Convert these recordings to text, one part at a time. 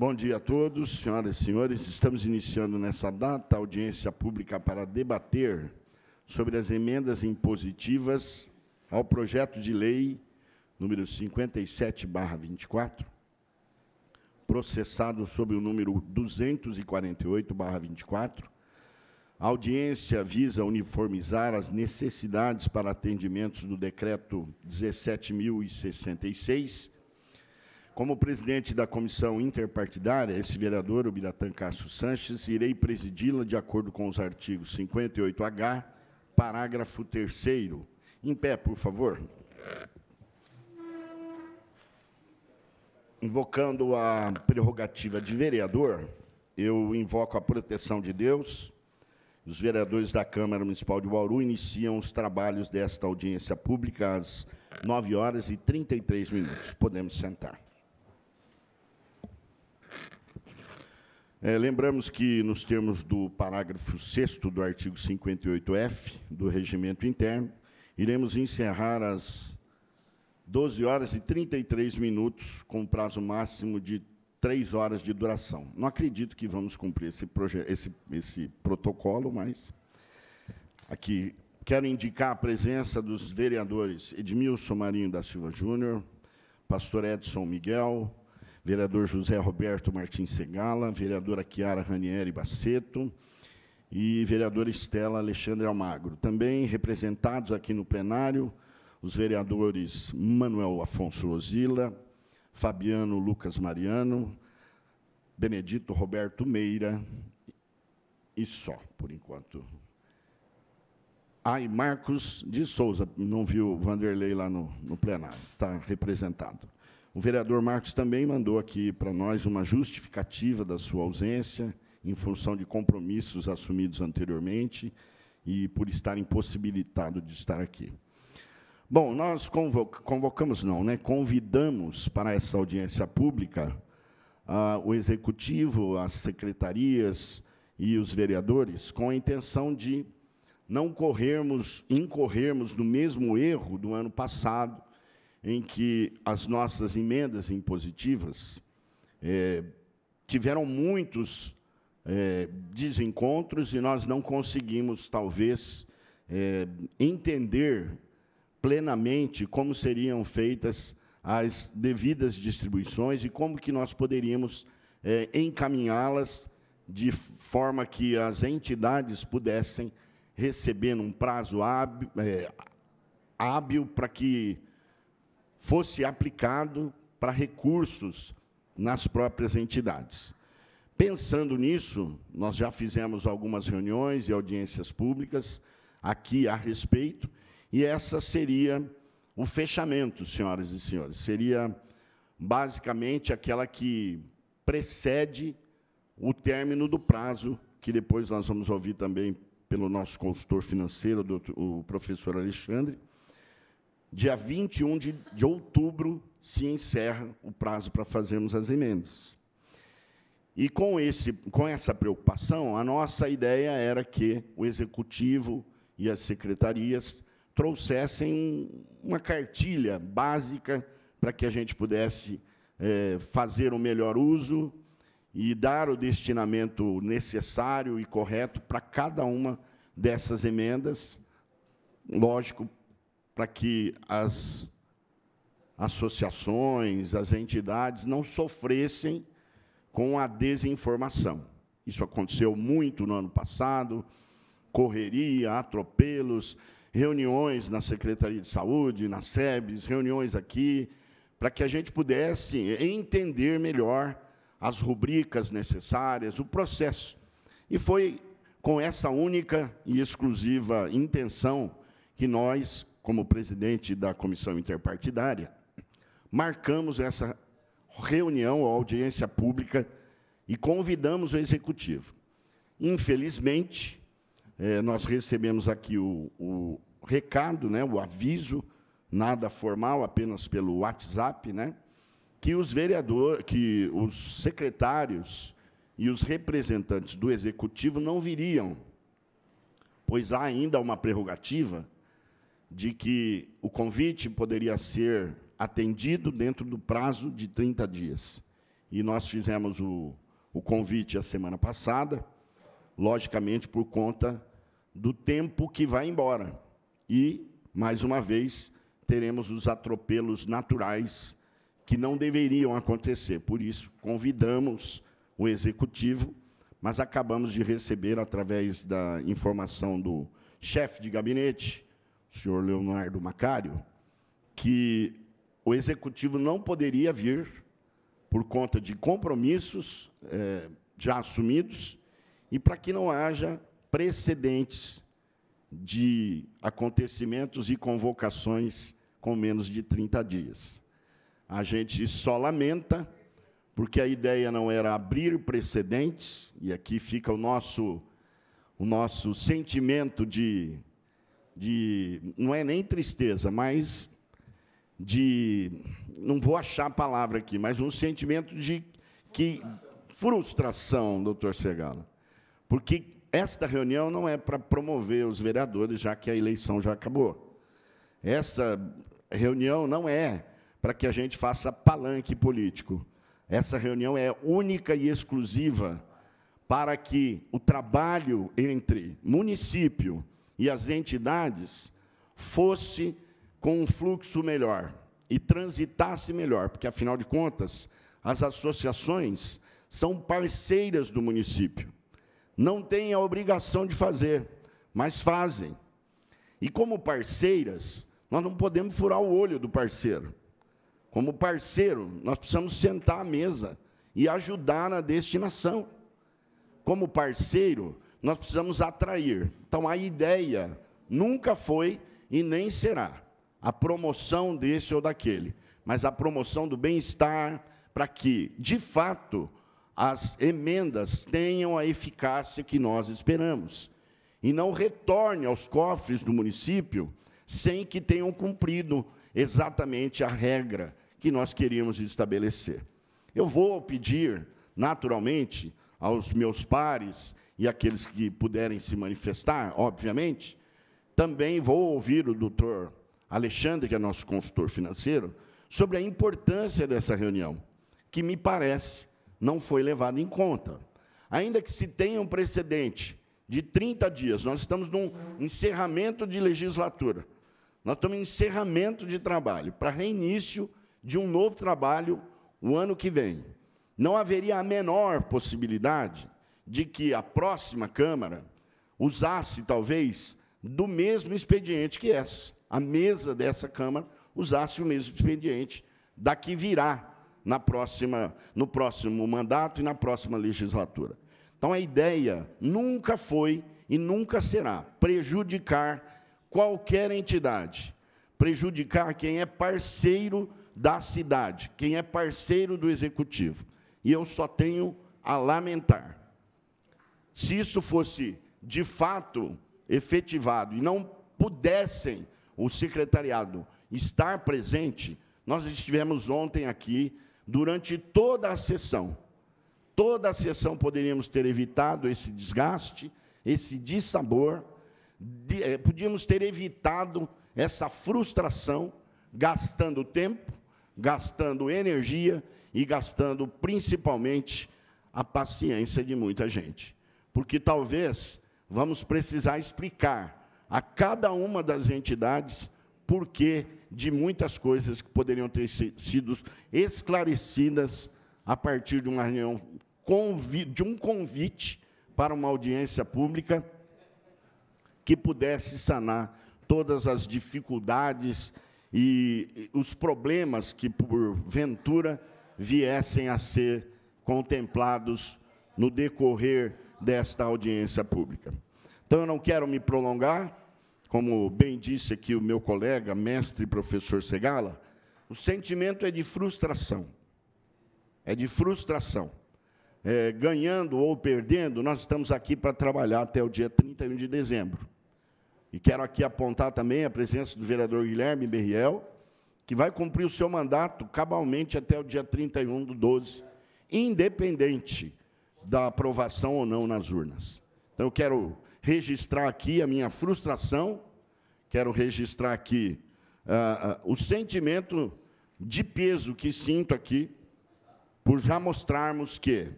Bom dia a todos, senhoras e senhores. Estamos iniciando nessa data a audiência pública para debater sobre as emendas impositivas ao projeto de lei número 57/24, processado sob o número 248/24. A audiência visa uniformizar as necessidades para atendimentos do decreto 17066 como presidente da comissão interpartidária, esse vereador, o Biratã Cássio Sanches, irei presidi-la de acordo com os artigos 58H, parágrafo 3 Em pé, por favor. Invocando a prerrogativa de vereador, eu invoco a proteção de Deus. Os vereadores da Câmara Municipal de Bauru iniciam os trabalhos desta audiência pública às 9 horas e 33 minutos. Podemos sentar. É, lembramos que, nos termos do parágrafo 6 do artigo 58F do Regimento Interno, iremos encerrar às 12 horas e 33 minutos, com prazo máximo de 3 horas de duração. Não acredito que vamos cumprir esse, esse, esse protocolo, mas aqui quero indicar a presença dos vereadores Edmilson Marinho da Silva Júnior, pastor Edson Miguel, vereador José Roberto Martins Segala, vereadora Chiara Ranieri Baceto e vereadora Estela Alexandre Almagro. Também representados aqui no plenário, os vereadores Manuel Afonso Rosila, Fabiano Lucas Mariano, Benedito Roberto Meira e só, por enquanto. Ah, e Marcos de Souza, não viu o Vanderlei lá no, no plenário, está representado. O vereador Marcos também mandou aqui para nós uma justificativa da sua ausência, em função de compromissos assumidos anteriormente e por estar impossibilitado de estar aqui. Bom, nós convocamos, não, né? convidamos para essa audiência pública ah, o executivo, as secretarias e os vereadores com a intenção de não corrermos, incorrermos no mesmo erro do ano passado, em que as nossas emendas impositivas é, tiveram muitos é, desencontros e nós não conseguimos, talvez, é, entender plenamente como seriam feitas as devidas distribuições e como que nós poderíamos encaminhá-las de forma que as entidades pudessem receber num prazo hábil, hábil para que fosse aplicado para recursos nas próprias entidades. Pensando nisso, nós já fizemos algumas reuniões e audiências públicas aqui a respeito, e essa seria o fechamento, senhoras e senhores. Seria basicamente aquela que precede o término do prazo, que depois nós vamos ouvir também pelo nosso consultor financeiro, o professor Alexandre, dia 21 de, de outubro se encerra o prazo para fazermos as emendas. E com, esse, com essa preocupação, a nossa ideia era que o executivo e as secretarias trouxessem uma cartilha básica para que a gente pudesse é, fazer o um melhor uso e dar o destinamento necessário e correto para cada uma dessas emendas, lógico, para que as associações, as entidades não sofressem com a desinformação. Isso aconteceu muito no ano passado, correria, atropelos, reuniões na Secretaria de Saúde, na SEBS, reuniões aqui, para que a gente pudesse entender melhor as rubricas necessárias, o processo. E foi com essa única e exclusiva intenção que nós como presidente da comissão interpartidária, marcamos essa reunião audiência pública e convidamos o executivo. Infelizmente, eh, nós recebemos aqui o, o recado, né, o aviso, nada formal, apenas pelo WhatsApp, né, que os vereadores, que os secretários e os representantes do executivo não viriam, pois há ainda uma prerrogativa de que o convite poderia ser atendido dentro do prazo de 30 dias. E nós fizemos o, o convite a semana passada, logicamente por conta do tempo que vai embora. E, mais uma vez, teremos os atropelos naturais que não deveriam acontecer. Por isso, convidamos o executivo, mas acabamos de receber, através da informação do chefe de gabinete, senhor Leonardo Macário, que o executivo não poderia vir por conta de compromissos é, já assumidos e para que não haja precedentes de acontecimentos e convocações com menos de 30 dias. A gente só lamenta, porque a ideia não era abrir precedentes, e aqui fica o nosso, o nosso sentimento de de não é nem tristeza, mas de não vou achar a palavra aqui, mas um sentimento de que frustração, doutor Segala, porque esta reunião não é para promover os vereadores, já que a eleição já acabou. Essa reunião não é para que a gente faça palanque político. Essa reunião é única e exclusiva para que o trabalho entre município, e as entidades fosse com um fluxo melhor e transitasse melhor, porque, afinal de contas, as associações são parceiras do município. Não têm a obrigação de fazer, mas fazem. E, como parceiras, nós não podemos furar o olho do parceiro. Como parceiro, nós precisamos sentar à mesa e ajudar na destinação. Como parceiro, nós precisamos atrair. Então, a ideia nunca foi e nem será a promoção desse ou daquele, mas a promoção do bem-estar, para que, de fato, as emendas tenham a eficácia que nós esperamos e não retorne aos cofres do município sem que tenham cumprido exatamente a regra que nós queríamos estabelecer. Eu vou pedir, naturalmente, aos meus pares e aqueles que puderem se manifestar, obviamente, também vou ouvir o doutor Alexandre, que é nosso consultor financeiro, sobre a importância dessa reunião, que me parece não foi levada em conta. Ainda que se tenha um precedente de 30 dias, nós estamos num encerramento de legislatura, nós estamos em encerramento de trabalho, para reinício de um novo trabalho o ano que vem. Não haveria a menor possibilidade de que a próxima Câmara usasse, talvez, do mesmo expediente que essa. A mesa dessa Câmara usasse o mesmo expediente da que virá na próxima, no próximo mandato e na próxima legislatura. Então, a ideia nunca foi e nunca será prejudicar qualquer entidade, prejudicar quem é parceiro da cidade, quem é parceiro do executivo. E eu só tenho a lamentar se isso fosse de fato efetivado e não pudessem o secretariado estar presente, nós estivemos ontem aqui durante toda a sessão. Toda a sessão poderíamos ter evitado esse desgaste, esse dissabor, de, eh, podíamos ter evitado essa frustração, gastando tempo, gastando energia e gastando principalmente a paciência de muita gente porque talvez vamos precisar explicar a cada uma das entidades por que de muitas coisas que poderiam ter sido esclarecidas a partir de uma reunião, de um convite para uma audiência pública que pudesse sanar todas as dificuldades e os problemas que, porventura, viessem a ser contemplados no decorrer desta audiência pública. Então, eu não quero me prolongar, como bem disse aqui o meu colega, mestre professor Segala, o sentimento é de frustração. É de frustração. É, ganhando ou perdendo, nós estamos aqui para trabalhar até o dia 31 de dezembro. E quero aqui apontar também a presença do vereador Guilherme Berriel, que vai cumprir o seu mandato cabalmente até o dia 31 do 12, independente da aprovação ou não nas urnas. Então, eu quero registrar aqui a minha frustração, quero registrar aqui uh, uh, o sentimento de peso que sinto aqui, por já mostrarmos que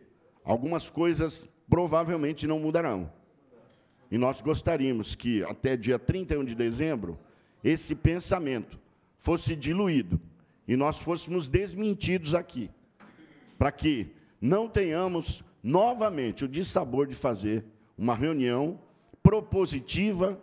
algumas coisas provavelmente não mudarão. E nós gostaríamos que, até dia 31 de dezembro, esse pensamento fosse diluído e nós fôssemos desmentidos aqui, para que não tenhamos novamente, o dissabor de fazer uma reunião propositiva,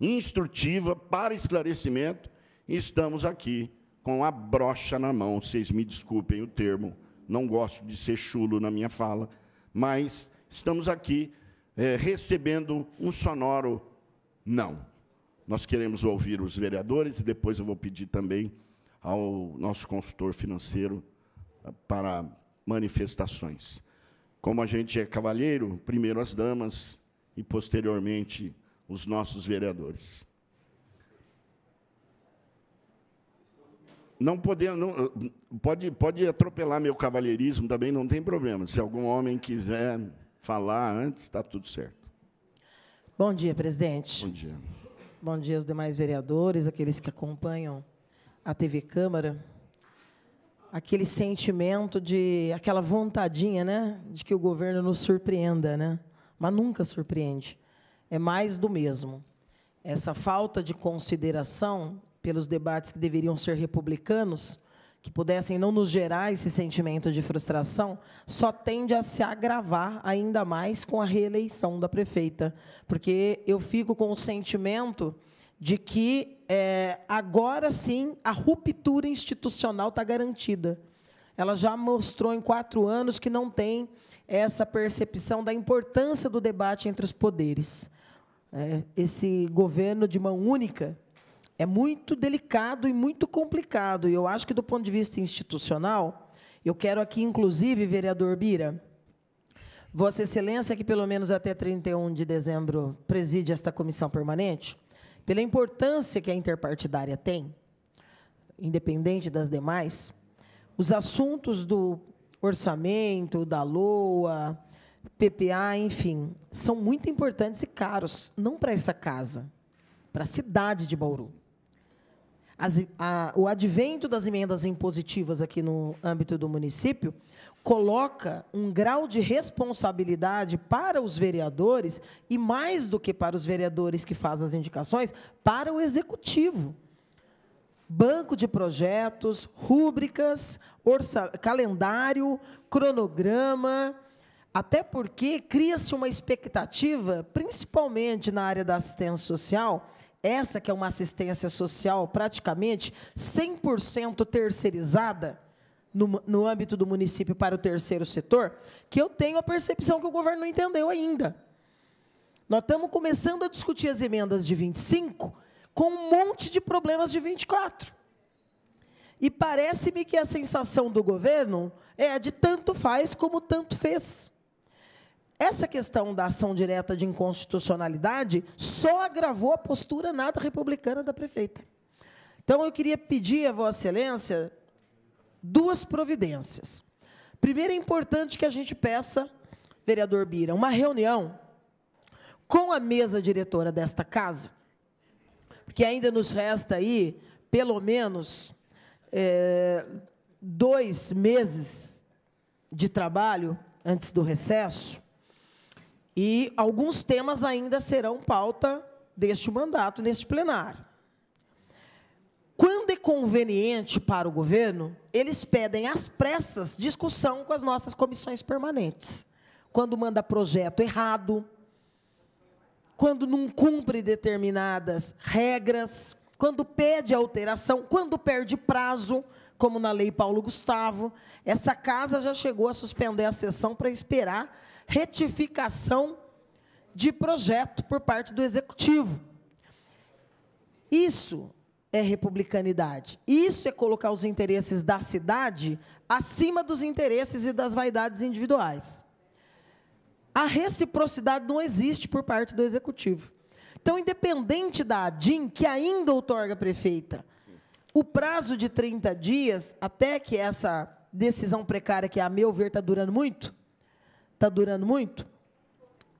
instrutiva, para esclarecimento, e estamos aqui com a brocha na mão. Vocês me desculpem o termo, não gosto de ser chulo na minha fala, mas estamos aqui é, recebendo um sonoro não. Nós queremos ouvir os vereadores e depois eu vou pedir também ao nosso consultor financeiro ah, para manifestações. Como a gente é cavalheiro, primeiro as damas e posteriormente os nossos vereadores. Não podendo, pode, pode atropelar meu cavalheirismo também, não tem problema. Se algum homem quiser falar antes, está tudo certo. Bom dia, presidente. Bom dia. Bom dia aos demais vereadores, aqueles que acompanham a TV Câmara aquele sentimento de aquela vontadinha, né, de que o governo nos surpreenda, né? Mas nunca surpreende. É mais do mesmo. Essa falta de consideração pelos debates que deveriam ser republicanos, que pudessem não nos gerar esse sentimento de frustração, só tende a se agravar ainda mais com a reeleição da prefeita, porque eu fico com o sentimento de que é, agora sim a ruptura institucional está garantida. Ela já mostrou em quatro anos que não tem essa percepção da importância do debate entre os poderes. É, esse governo de mão única é muito delicado e muito complicado. E eu acho que, do ponto de vista institucional, eu quero aqui, inclusive, vereador Bira, Vossa Excelência, que pelo menos até 31 de dezembro preside esta comissão permanente, pela importância que a interpartidária tem, independente das demais, os assuntos do orçamento, da LOA, PPA, enfim, são muito importantes e caros, não para essa casa, para a cidade de Bauru as, a, o advento das emendas impositivas aqui no âmbito do município coloca um grau de responsabilidade para os vereadores e mais do que para os vereadores que fazem as indicações, para o executivo. Banco de projetos, rúbricas, calendário, cronograma, até porque cria-se uma expectativa, principalmente na área da assistência social, essa que é uma assistência social praticamente 100% terceirizada no, no âmbito do município para o terceiro setor, que eu tenho a percepção que o governo não entendeu ainda. Nós estamos começando a discutir as emendas de 25 com um monte de problemas de 24. E parece-me que a sensação do governo é a de tanto faz como tanto fez. Essa questão da ação direta de inconstitucionalidade só agravou a postura nada republicana da prefeita. Então, eu queria pedir a Vossa Excelência duas providências. Primeiro, é importante que a gente peça, vereador Bira, uma reunião com a mesa diretora desta casa, porque ainda nos resta aí, pelo menos, é, dois meses de trabalho antes do recesso, e alguns temas ainda serão pauta deste mandato, neste plenário. Quando é conveniente para o governo, eles pedem às pressas discussão com as nossas comissões permanentes. Quando manda projeto errado, quando não cumpre determinadas regras, quando pede alteração, quando perde prazo, como na Lei Paulo Gustavo. Essa casa já chegou a suspender a sessão para esperar retificação de projeto por parte do executivo. Isso é republicanidade. Isso é colocar os interesses da cidade acima dos interesses e das vaidades individuais. A reciprocidade não existe por parte do executivo. Então, independente da ADIM, que ainda outorga a prefeita, o prazo de 30 dias, até que essa decisão precária, que a meu ver está durando muito, Está durando muito?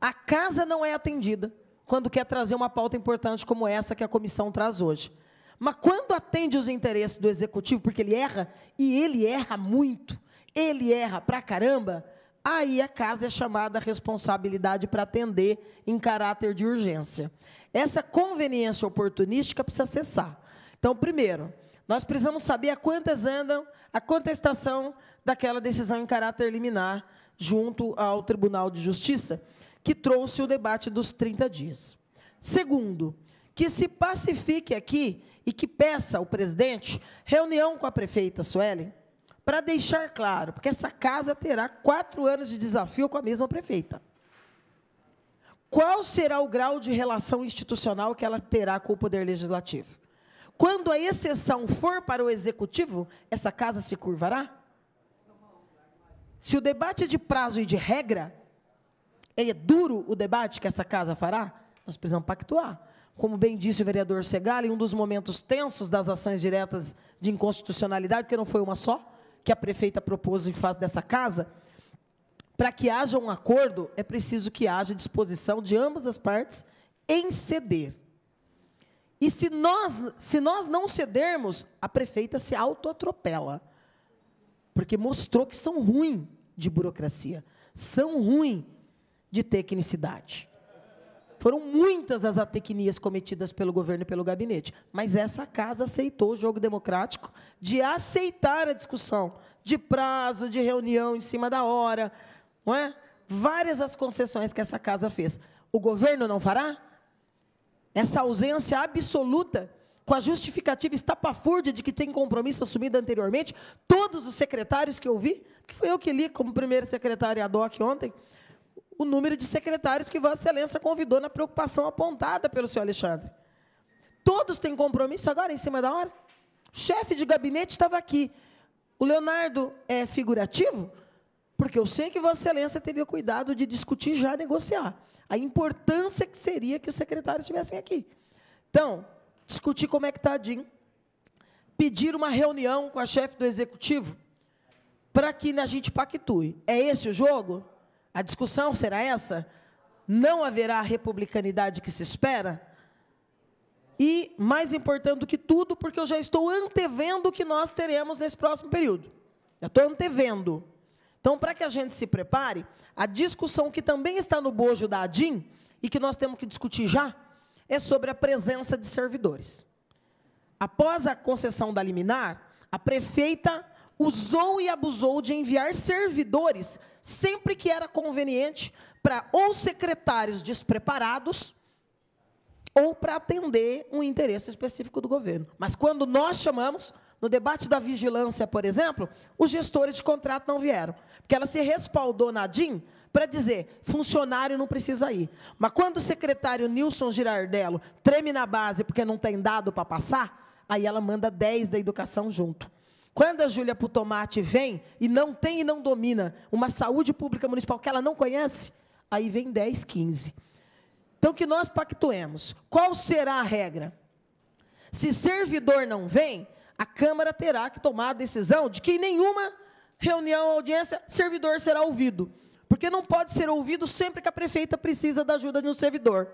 A casa não é atendida quando quer trazer uma pauta importante como essa que a comissão traz hoje. Mas quando atende os interesses do executivo, porque ele erra, e ele erra muito, ele erra pra caramba, aí a casa é chamada a responsabilidade para atender em caráter de urgência. Essa conveniência oportunística precisa cessar. Então, primeiro, nós precisamos saber a quantas andam a contestação daquela decisão em caráter liminar junto ao Tribunal de Justiça, que trouxe o debate dos 30 dias. Segundo, que se pacifique aqui e que peça ao presidente reunião com a prefeita Suelen para deixar claro, porque essa casa terá quatro anos de desafio com a mesma prefeita. Qual será o grau de relação institucional que ela terá com o Poder Legislativo? Quando a exceção for para o Executivo, essa casa se curvará? Se o debate é de prazo e de regra, é duro o debate que essa casa fará, nós precisamos pactuar. Como bem disse o vereador em um dos momentos tensos das ações diretas de inconstitucionalidade, porque não foi uma só, que a prefeita propôs em face dessa casa, para que haja um acordo, é preciso que haja disposição de ambas as partes em ceder. E se nós, se nós não cedermos, a prefeita se autoatropela, porque mostrou que são ruins de burocracia. São ruim de tecnicidade. Foram muitas as atecnias cometidas pelo governo e pelo gabinete, mas essa casa aceitou o jogo democrático de aceitar a discussão de prazo, de reunião em cima da hora, não é? Várias as concessões que essa casa fez. O governo não fará? Essa ausência absoluta com a justificativa estapafúrdia de que tem compromisso assumido anteriormente, todos os secretários que eu vi, que foi eu que li como primeiro secretário ad hoc ontem, o número de secretários que Vossa Excelência convidou na preocupação apontada pelo senhor Alexandre. Todos têm compromisso agora, em cima da hora? O chefe de gabinete estava aqui. O Leonardo é figurativo? Porque eu sei que Vossa Excelência teve o cuidado de discutir já negociar. A importância que seria que os secretários estivessem aqui. Então, discutir como é que está a DIN, pedir uma reunião com a chefe do executivo para que a gente pactue. É esse o jogo? A discussão será essa? Não haverá a republicanidade que se espera? E, mais importante do que tudo, porque eu já estou antevendo o que nós teremos nesse próximo período. Eu estou antevendo. Então, para que a gente se prepare, a discussão que também está no bojo da ADIM, e que nós temos que discutir já, é sobre a presença de servidores. Após a concessão da liminar, a prefeita usou e abusou de enviar servidores sempre que era conveniente para ou secretários despreparados ou para atender um interesse específico do governo. Mas quando nós chamamos, no debate da vigilância, por exemplo, os gestores de contrato não vieram, porque ela se respaldou na DIN para dizer: funcionário não precisa ir. Mas quando o secretário Nilson Girardello treme na base porque não tem dado para passar, aí ela manda 10 da educação junto. Quando a Júlia Putomate vem e não tem e não domina uma saúde pública municipal que ela não conhece, aí vem 10, 15. Então, que nós pactuemos. Qual será a regra? Se servidor não vem, a Câmara terá que tomar a decisão de que em nenhuma reunião ou audiência servidor será ouvido porque não pode ser ouvido sempre que a prefeita precisa da ajuda de um servidor.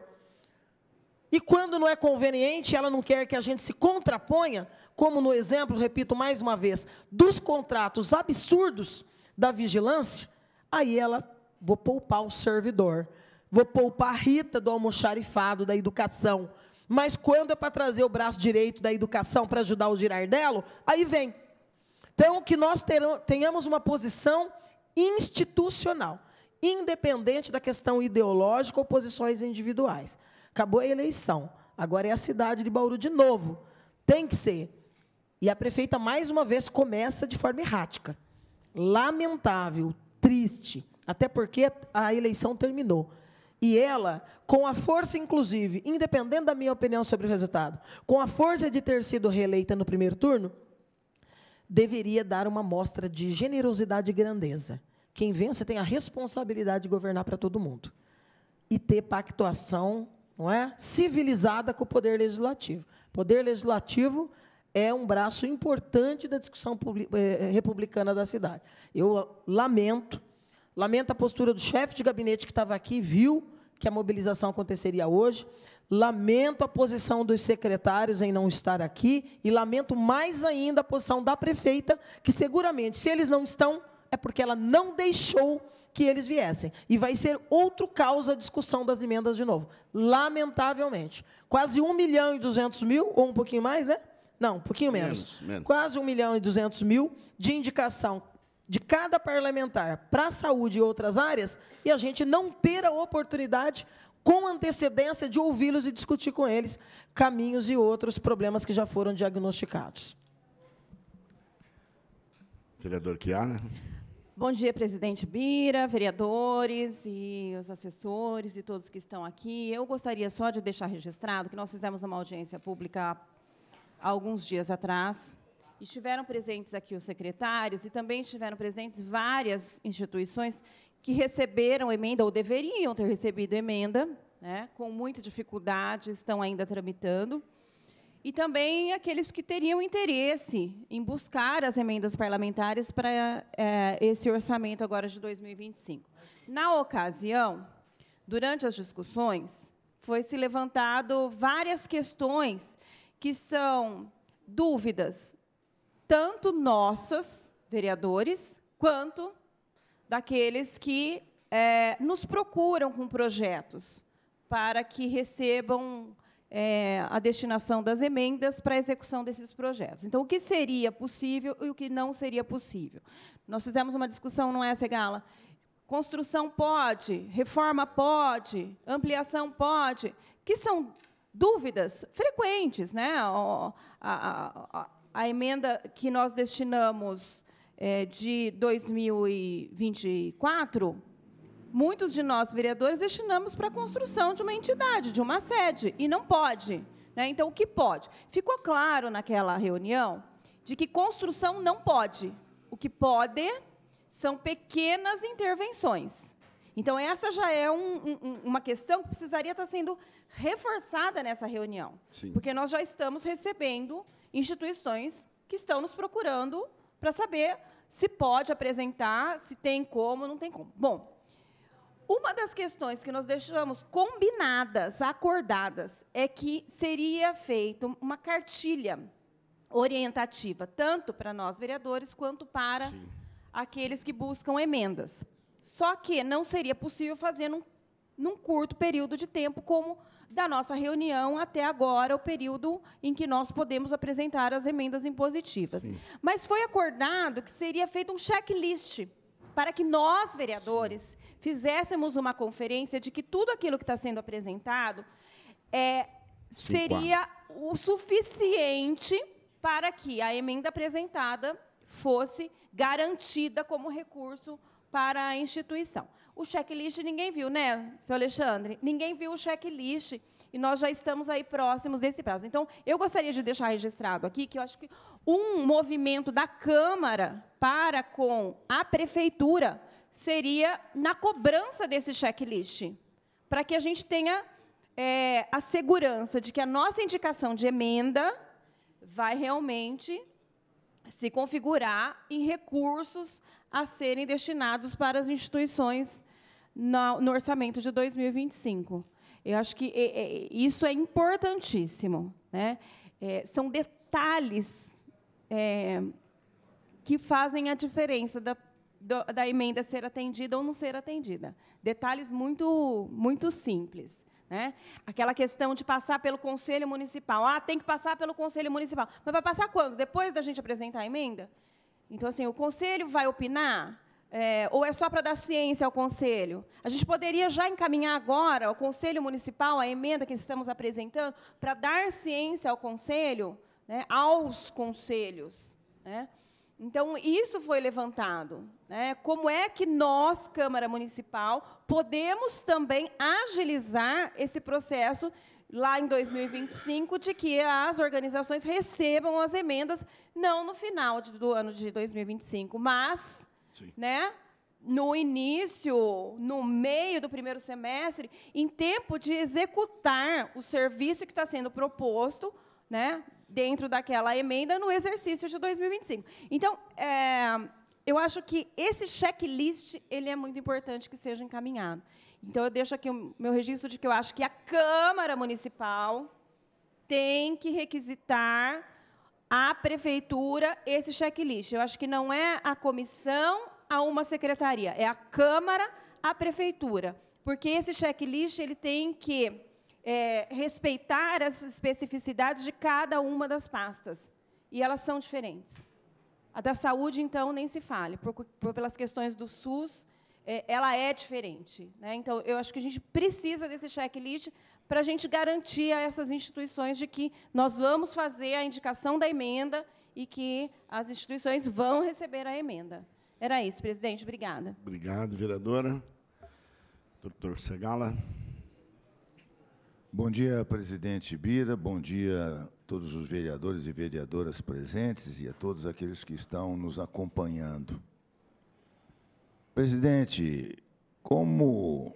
E quando não é conveniente, ela não quer que a gente se contraponha, como no exemplo, repito mais uma vez, dos contratos absurdos da vigilância, aí ela, vou poupar o servidor, vou poupar a Rita do almoxarifado, da educação, mas quando é para trazer o braço direito da educação para ajudar o Girardello, aí vem. Então, que nós tenhamos uma posição institucional independente da questão ideológica ou posições individuais. Acabou a eleição. Agora é a cidade de Bauru de novo. Tem que ser. E a prefeita, mais uma vez, começa de forma errática. Lamentável, triste, até porque a eleição terminou. E ela, com a força, inclusive, independente da minha opinião sobre o resultado, com a força de ter sido reeleita no primeiro turno, deveria dar uma mostra de generosidade e grandeza. Quem vence tem a responsabilidade de governar para todo mundo e ter pactuação, não é? Civilizada com o poder legislativo. O poder legislativo é um braço importante da discussão eh, eh, republicana da cidade. Eu ah, lamento, lamento a postura do chefe de gabinete que estava aqui, viu que a mobilização aconteceria hoje. Lamento a posição dos secretários em não estar aqui e lamento mais ainda a posição da prefeita, que seguramente, se eles não estão, é porque ela não deixou que eles viessem. E vai ser outro causa a discussão das emendas de novo. Lamentavelmente. Quase 1 milhão e 200 mil, ou um pouquinho mais, né? Não, um pouquinho menos. menos, menos. Quase 1 milhão e 200 mil de indicação de cada parlamentar para a saúde e outras áreas, e a gente não ter a oportunidade com antecedência de ouvi-los e discutir com eles caminhos e outros problemas que já foram diagnosticados. Vereador né? Bom dia, presidente Bira, vereadores e os assessores e todos que estão aqui. Eu gostaria só de deixar registrado que nós fizemos uma audiência pública há alguns dias atrás. Estiveram presentes aqui os secretários e também estiveram presentes várias instituições que receberam emenda ou deveriam ter recebido emenda, né, com muita dificuldade, estão ainda tramitando e também aqueles que teriam interesse em buscar as emendas parlamentares para é, esse orçamento agora de 2025. Na ocasião, durante as discussões, foi se levantado várias questões que são dúvidas, tanto nossas, vereadores, quanto daqueles que é, nos procuram com projetos para que recebam é, a destinação das emendas para a execução desses projetos. Então, o que seria possível e o que não seria possível. Nós fizemos uma discussão, não é, Segala? Construção pode, reforma pode, ampliação pode, que são dúvidas frequentes. Né? A, a, a, a emenda que nós destinamos é, de 2024 muitos de nós, vereadores, destinamos para a construção de uma entidade, de uma sede, e não pode. Né? Então, o que pode? Ficou claro naquela reunião de que construção não pode. O que pode são pequenas intervenções. Então, essa já é um, um, uma questão que precisaria estar sendo reforçada nessa reunião. Sim. Porque nós já estamos recebendo instituições que estão nos procurando para saber se pode apresentar, se tem como, não tem como. Bom, uma das questões que nós deixamos combinadas, acordadas, é que seria feita uma cartilha orientativa, tanto para nós vereadores quanto para Sim. aqueles que buscam emendas. Só que não seria possível fazer num, num curto período de tempo, como da nossa reunião até agora, o período em que nós podemos apresentar as emendas impositivas. Sim. Mas foi acordado que seria feito um checklist para que nós, vereadores, fizéssemos uma conferência de que tudo aquilo que está sendo apresentado é, seria o suficiente para que a emenda apresentada fosse garantida como recurso para a instituição. O checklist ninguém viu, né, seu Alexandre? Ninguém viu o checklist e nós já estamos aí próximos desse prazo. Então, eu gostaria de deixar registrado aqui que eu acho que um movimento da Câmara para com a Prefeitura seria na cobrança desse checklist, para que a gente tenha é, a segurança de que a nossa indicação de emenda vai realmente se configurar em recursos a serem destinados para as instituições no, no orçamento de 2025. Eu acho que é, é, isso é importantíssimo. Né? É, são detalhes é, que fazem a diferença da, da emenda ser atendida ou não ser atendida. Detalhes muito, muito simples. Né? Aquela questão de passar pelo Conselho Municipal. Ah, tem que passar pelo Conselho Municipal. Mas vai passar quando? Depois da gente apresentar a emenda? Então, assim, o Conselho vai opinar? É, ou é só para dar ciência ao Conselho? A gente poderia já encaminhar agora ao Conselho Municipal a emenda que estamos apresentando para dar ciência ao Conselho, né, aos conselhos. Né? Então, isso foi levantado. Né? Como é que nós, Câmara Municipal, podemos também agilizar esse processo lá em 2025 de que as organizações recebam as emendas, não no final do ano de 2025, mas Sim. né? No início, no meio do primeiro semestre, em tempo de executar o serviço que está sendo proposto, né? Dentro daquela emenda no exercício de 2025. Então, é, eu acho que esse checklist ele é muito importante que seja encaminhado. Então, eu deixo aqui o meu registro de que eu acho que a Câmara Municipal tem que requisitar à prefeitura esse checklist. Eu acho que não é a comissão a uma secretaria, é a Câmara à prefeitura, porque esse checklist ele tem que é, respeitar as especificidades de cada uma das pastas, e elas são diferentes. A da saúde, então, nem se fale, por, por pelas questões do SUS, é, ela é diferente. Né? Então, eu acho que a gente precisa desse checklist para a gente garantir a essas instituições de que nós vamos fazer a indicação da emenda e que as instituições vão receber a emenda. Era isso, presidente. Obrigada. Obrigado, vereadora. Doutor Segala. Bom dia, presidente Bira. Bom dia a todos os vereadores e vereadoras presentes e a todos aqueles que estão nos acompanhando. Presidente, como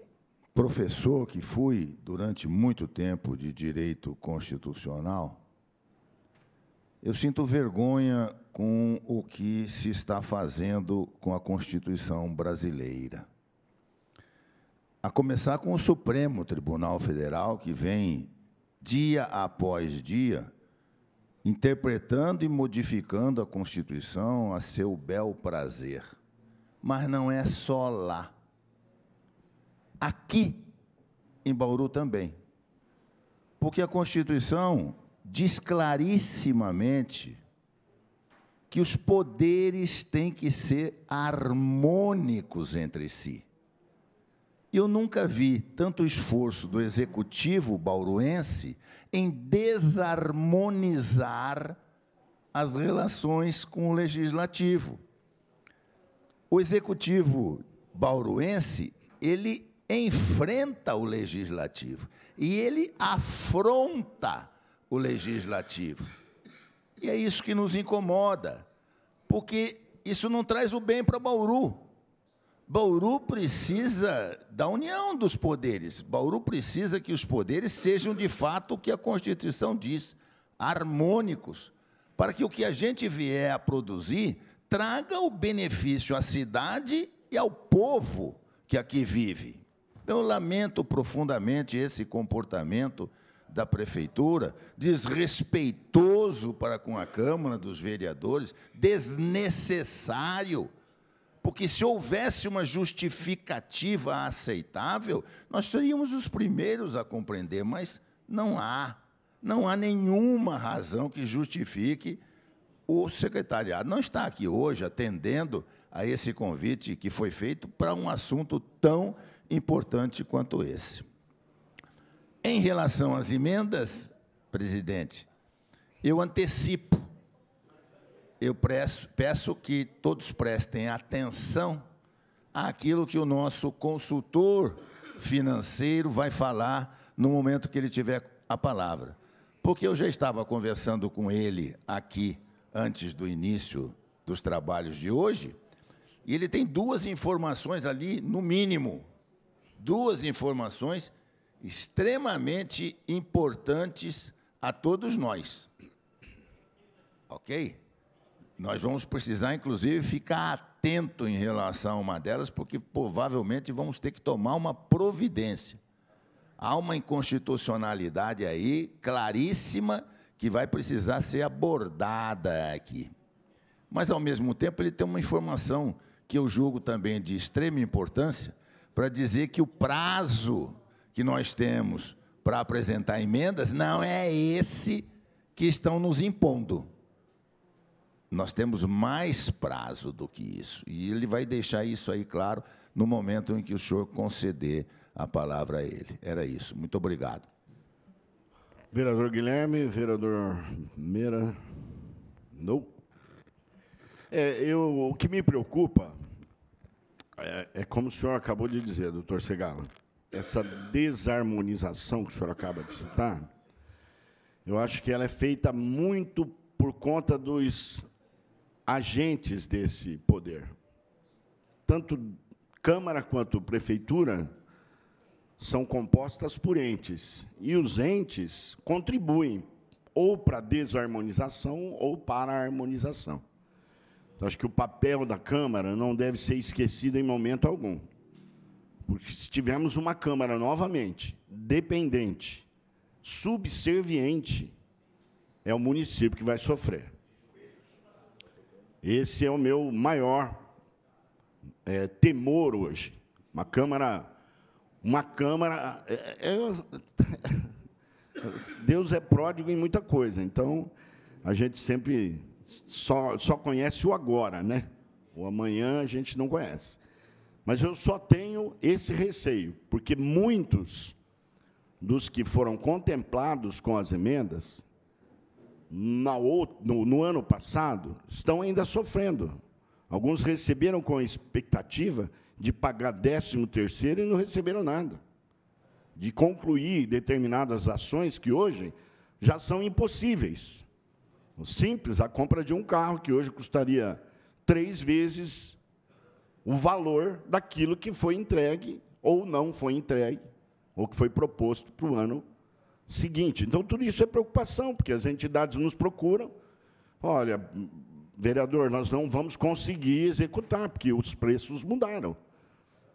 professor que fui durante muito tempo de direito constitucional, eu sinto vergonha com o que se está fazendo com a Constituição brasileira. A começar com o Supremo Tribunal Federal, que vem, dia após dia, interpretando e modificando a Constituição a seu bel prazer. Mas não é só lá aqui em Bauru também. Porque a Constituição diz clarissimamente que os poderes têm que ser harmônicos entre si. Eu nunca vi tanto esforço do executivo bauruense em desarmonizar as relações com o legislativo. O executivo bauruense, ele enfrenta o legislativo e ele afronta o legislativo. E é isso que nos incomoda, porque isso não traz o bem para Bauru. Bauru precisa da união dos poderes. Bauru precisa que os poderes sejam de fato o que a Constituição diz, harmônicos, para que o que a gente vier a produzir traga o benefício à cidade e ao povo que aqui vive. Então, eu lamento profundamente esse comportamento da prefeitura, desrespeitoso para com a Câmara dos Vereadores, desnecessário. Porque se houvesse uma justificativa aceitável, nós seríamos os primeiros a compreender, mas não há. Não há nenhuma razão que justifique o secretariado. Não está aqui hoje atendendo a esse convite que foi feito para um assunto tão importante importante quanto esse. Em relação às emendas, presidente, eu antecipo, eu peço, peço que todos prestem atenção àquilo que o nosso consultor financeiro vai falar no momento que ele tiver a palavra. Porque eu já estava conversando com ele aqui antes do início dos trabalhos de hoje, e ele tem duas informações ali, no mínimo, duas informações extremamente importantes a todos nós. Ok? Nós vamos precisar, inclusive, ficar atento em relação a uma delas, porque provavelmente vamos ter que tomar uma providência. Há uma inconstitucionalidade aí claríssima que vai precisar ser abordada aqui. Mas, ao mesmo tempo, ele tem uma informação que eu julgo também de extrema importância, para dizer que o prazo que nós temos para apresentar emendas não é esse que estão nos impondo. Nós temos mais prazo do que isso. E ele vai deixar isso aí claro no momento em que o senhor conceder a palavra a ele. Era isso. Muito obrigado. Vereador Guilherme, vereador Meira. Não. É, eu, o que me preocupa é, é como o senhor acabou de dizer, doutor Segala, essa desarmonização que o senhor acaba de citar, eu acho que ela é feita muito por conta dos agentes desse poder. Tanto Câmara quanto Prefeitura são compostas por entes, e os entes contribuem ou para a desarmonização ou para a harmonização acho que o papel da Câmara não deve ser esquecido em momento algum. Porque se tivermos uma Câmara novamente dependente, subserviente, é o município que vai sofrer. Esse é o meu maior é, temor hoje. Uma Câmara. Uma Câmara. É, é, é Deus é pródigo em muita coisa, então a gente sempre só, só conhece o agora, né? O amanhã a gente não conhece. Mas eu só tenho esse receio, porque muitos dos que foram contemplados com as emendas no, ano passado estão ainda sofrendo. Alguns receberam com a expectativa de pagar 13 terceiro e não receberam nada. De concluir determinadas ações que hoje já são impossíveis. Simples, a compra de um carro que hoje custaria três vezes o valor daquilo que foi entregue ou não foi entregue, ou que foi proposto para o ano seguinte. Então, tudo isso é preocupação, porque as entidades nos procuram. Olha, vereador, nós não vamos conseguir executar, porque os preços mudaram.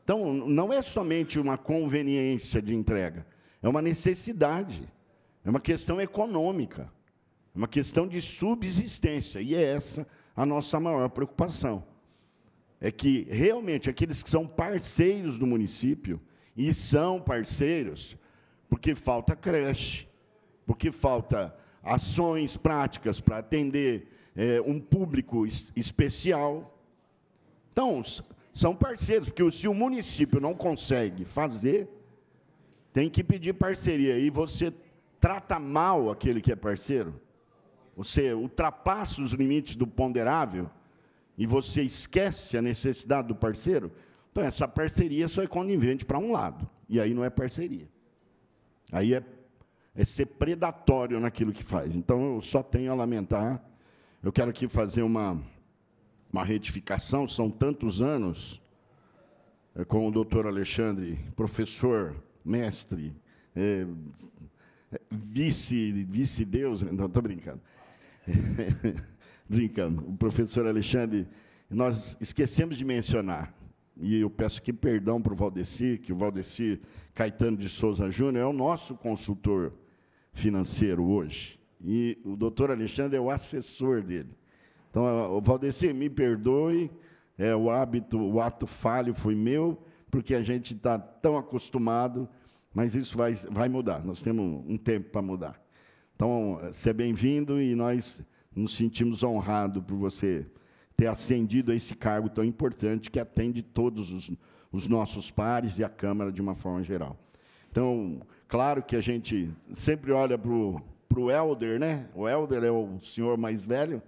Então, não é somente uma conveniência de entrega, é uma necessidade, é uma questão econômica. É uma questão de subsistência, e é essa a nossa maior preocupação. É que realmente aqueles que são parceiros do município, e são parceiros, porque falta creche, porque falta ações práticas para atender é, um público especial. Então, são parceiros, porque se o município não consegue fazer, tem que pedir parceria. E você trata mal aquele que é parceiro? você ultrapassa os limites do ponderável e você esquece a necessidade do parceiro, então essa parceria só é invente para um lado, e aí não é parceria. Aí é, é ser predatório naquilo que faz. Então eu só tenho a lamentar. Eu quero aqui fazer uma, uma retificação, são tantos anos é, com o doutor Alexandre, professor, mestre, é, é vice, vice-deus, não estou brincando. Brincando. O professor Alexandre, nós esquecemos de mencionar, e eu peço aqui perdão para o Valdeci, que o Valdeci Caetano de Souza Júnior é o nosso consultor financeiro hoje. E o doutor Alexandre é o assessor dele. Então, eh, o Valdeci, me perdoe, é, o hábito, o ato falho foi meu, porque a gente está tão acostumado, mas isso vai, vai mudar. Nós temos um tempo para mudar. Então, seja bem-vindo e nós nos sentimos honrados por você ter ascendido a esse cargo tão importante que atende todos os, os nossos pares e a Câmara de uma forma geral. Então, claro que a gente sempre olha para o Helder, né? O Helder é o senhor mais velho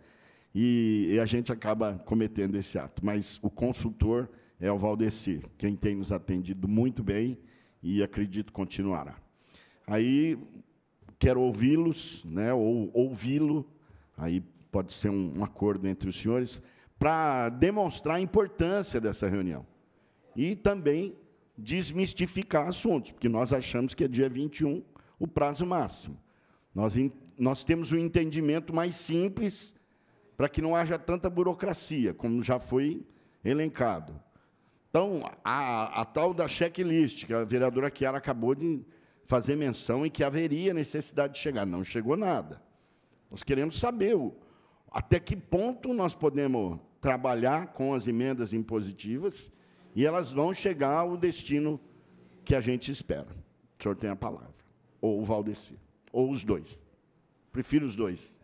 e, e, a gente acaba cometendo esse ato. Mas o consultor é o Valdecir, quem tem nos atendido muito bem e acredito continuará. Aí quero ouvi-los, né, ou ouvi-lo, aí pode ser um, um acordo entre os senhores, para demonstrar a importância dessa reunião. E também desmistificar assuntos, porque nós achamos que é dia 21 o prazo máximo. Nós, nós temos um entendimento mais simples para que não haja tanta burocracia, como já foi elencado. Então, a, a tal da checklist, que a vereadora Chiara acabou de fazer menção em que haveria necessidade de chegar. Não chegou nada. Nós queremos saber o, até que ponto nós podemos trabalhar com as emendas impositivas e elas vão chegar ao destino que a gente espera. O senhor tem a palavra. Ou o Valdeci. Ou os dois. Prefiro os dois.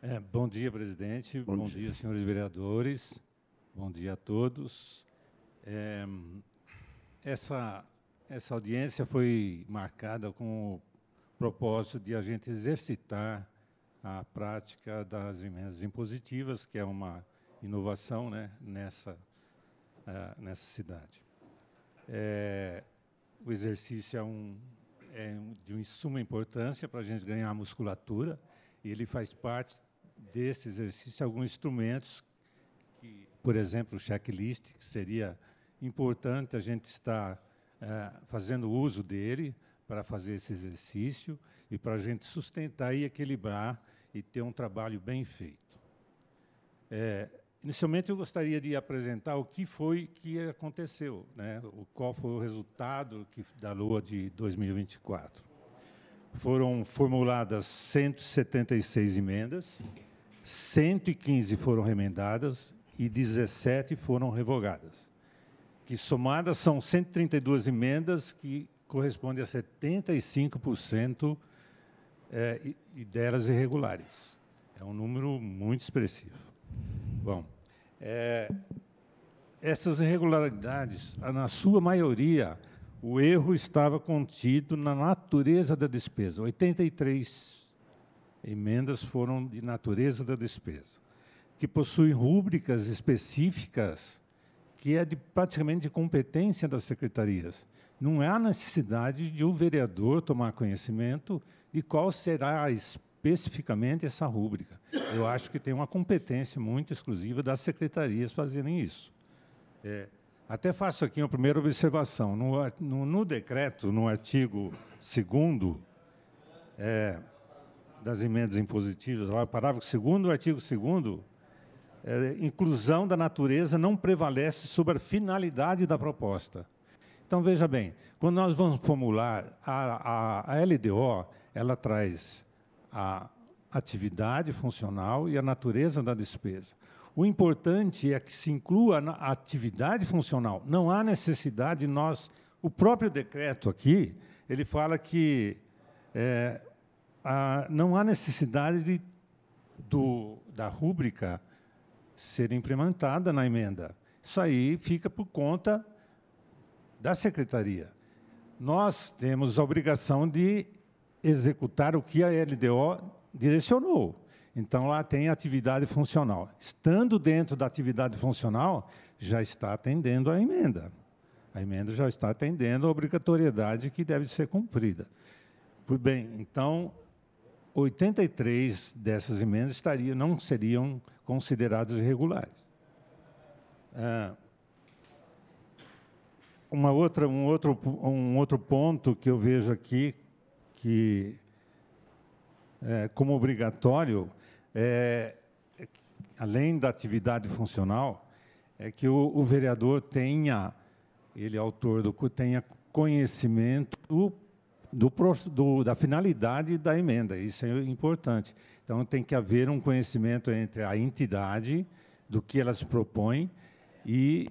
É, bom dia, presidente. Bom, bom dia. dia. senhores vereadores. Bom dia a todos. É, essa, essa audiência foi marcada com o propósito de a gente exercitar a prática das emendas impositivas, que é uma inovação né, nessa, uh, nessa cidade. É, o exercício é, um, é de uma suma importância para a gente ganhar musculatura, e ele faz parte desse exercício alguns instrumentos, que, por exemplo, o checklist, que seria importante a gente estar é, fazendo uso dele para fazer esse exercício e para a gente sustentar e equilibrar e ter um trabalho bem feito. É, inicialmente, eu gostaria de apresentar o que foi que aconteceu, né? o, qual foi o resultado que, da Lua de 2024. Foram formuladas 176 emendas, 115 foram remendadas e 17 foram revogadas que somadas são 132 emendas, que corresponde a 75% é, delas irregulares. É um número muito expressivo. Bom, é, essas irregularidades, na sua maioria, o erro estava contido na natureza da despesa. 83 emendas foram de natureza da despesa, que possuem rúbricas específicas que é de, praticamente de competência das secretarias. Não há necessidade de o um vereador tomar conhecimento de qual será especificamente essa rúbrica. Eu acho que tem uma competência muito exclusiva das secretarias fazerem isso. É, até faço aqui uma primeira observação. No, no, no decreto, no artigo 2 é, das emendas impositivas, lá, parágrafo 2 do artigo 2 é, inclusão da natureza não prevalece sobre a finalidade da proposta. Então, veja bem, quando nós vamos formular a, a, a LDO, ela traz a atividade funcional e a natureza da despesa. O importante é que se inclua a atividade funcional. Não há necessidade nós. O próprio decreto aqui, ele fala que é, a, não há necessidade de, do, da rúbrica ser implementada na emenda. Isso aí fica por conta da secretaria. Nós temos a obrigação de executar o que a LDO direcionou. Então, lá tem atividade funcional. Estando dentro da atividade funcional, já está atendendo a emenda. A emenda já está atendendo a obrigatoriedade que deve ser cumprida. Por bem, então, 83 dessas emendas estariam, não seriam consideradas irregulares. Ah, uma outra, um, outro, um outro ponto que eu vejo aqui, que é, como obrigatório, é, além da atividade funcional, é que o, o vereador tenha, ele é autor do tenha conhecimento do do, do, da finalidade da emenda. Isso é importante. Então, tem que haver um conhecimento entre a entidade, do que ela se propõe, e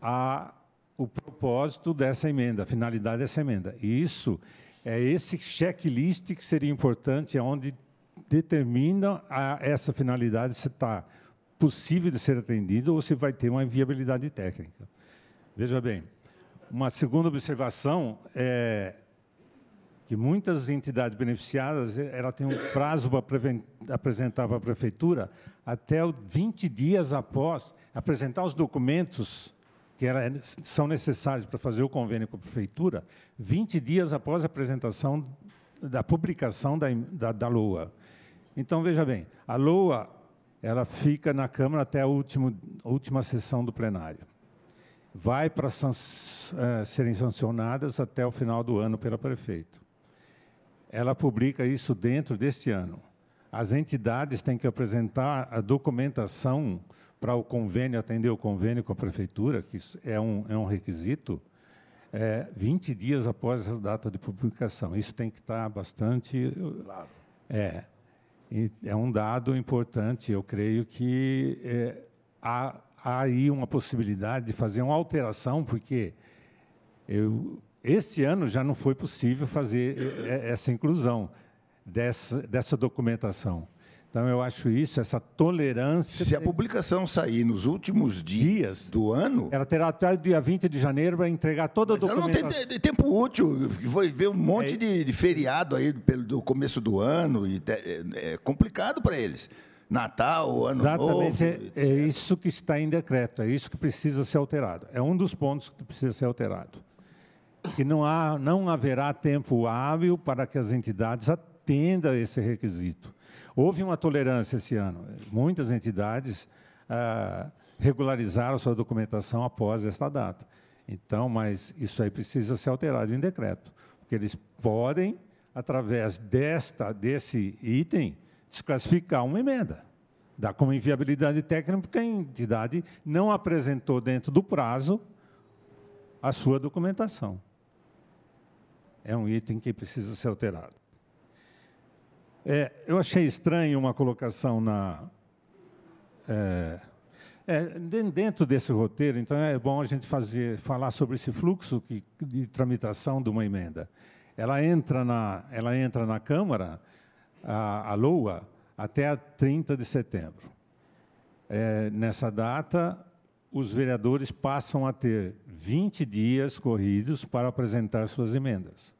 a, o propósito dessa emenda, a finalidade dessa emenda. E isso é esse checklist que seria importante, é onde determina a, essa finalidade se está possível de ser atendido ou se vai ter uma viabilidade técnica. Veja bem, uma segunda observação é que muitas entidades beneficiadas eh, ela tem um prazo para apresentar para a prefeitura até 20 dias após apresentar os documentos que era, eh, são necessários para fazer o convênio com a prefeitura, 20 dias após a apresentação da publicação da, da, da LOA. Então, veja bem, a LOA ela fica na Câmara até a, último, última sessão do plenário. Vai para sans, uh, eh, serem sancionadas até o final do ano pela prefeita ela publica isso dentro deste ano. As entidades têm que apresentar a documentação para o convênio, atender o convênio com a prefeitura, que é um, é um requisito, é, 20 dias após a data de publicação. Isso tem que estar bastante... Claro. É, é um dado importante. Eu creio que é, há, há aí uma possibilidade de fazer uma alteração, porque eu esse ano já não foi possível fazer essa inclusão dessa, dessa documentação. Então, eu acho isso, essa tolerância. Se a publicação sair nos últimos dias, dias do ano. Ela terá até o dia 20 de janeiro para entregar toda a documentação. Ela não tem tempo útil. Vai ver um monte é de, feriado aí pelo do começo do ano. E é, é complicado para eles. Natal, Ano Exatamente, Novo. Exatamente. É, é isso que está em decreto, é isso que precisa ser alterado. É um dos pontos que precisa ser alterado que não, há, não haverá tempo hábil para que as entidades atendam a esse requisito. Houve uma tolerância esse ano. Muitas entidades ah, regularizaram sua documentação após esta data. Então, mas isso aí precisa ser alterado em decreto, porque eles podem, através desta, desse item, desclassificar uma emenda. Dá como inviabilidade técnica porque a entidade não apresentou dentro do prazo a sua documentação é um item que precisa ser alterado. É, eu achei estranho uma colocação na. É, é, dentro desse roteiro, então é bom a gente fazer, falar sobre esse fluxo que, de tramitação de uma emenda. Ela entra na, ela entra na Câmara, a, a LOA, até a 30 de setembro. É, nessa data, os vereadores passam a ter 20 dias corridos para apresentar suas emendas.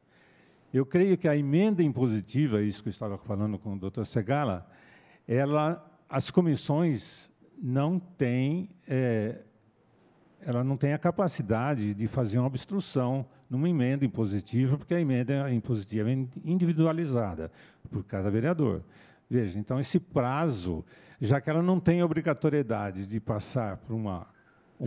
Eu creio que a emenda impositiva, é isso que eu estava falando com o doutor Segala, ela, as comissões não têm, é, ela não tem a capacidade de fazer uma obstrução numa emenda impositiva, porque a emenda impositiva é individualizada por cada vereador. Veja, então esse prazo, já que ela não tem obrigatoriedade de passar por uma